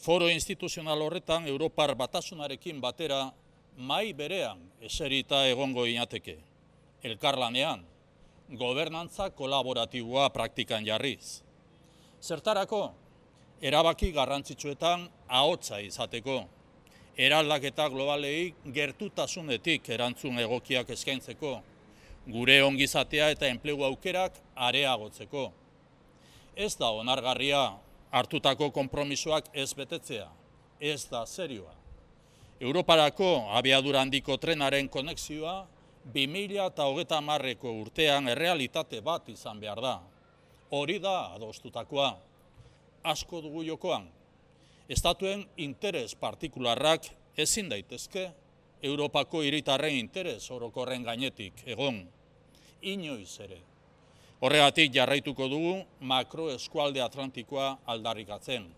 Foro instituzional horretan Europar batasunarekin batera mai berean eserita egongo inateke. Elkarlanean, gobernantza kolaboratiboa praktikan jarriz. Zertarako, erabaki garrantzitsuetan ahotsa izateko. Eraldaketa globalei gertutasunetik erantzun egokiak eskaintzeko, gure ongizatea eta enplegu aukerak areagotzeko. Ez da onargarria hartutako konpromisoak ez betetzea. Ez da serioa. Europarako abiadura handiko trenaren konexioa, 2000 eta hogeta marreko urtean errealitate bat izan behar da. Hori da adostutakoa. Asko dugu jokoan. Estatuen interes partikularrak ezin daitezke, Europako iritarren interes orokorren gainetik, egon. Inoiz ere. Horregatik jarraituko dugu makro eskualde atlantikoa aldarrikatzen.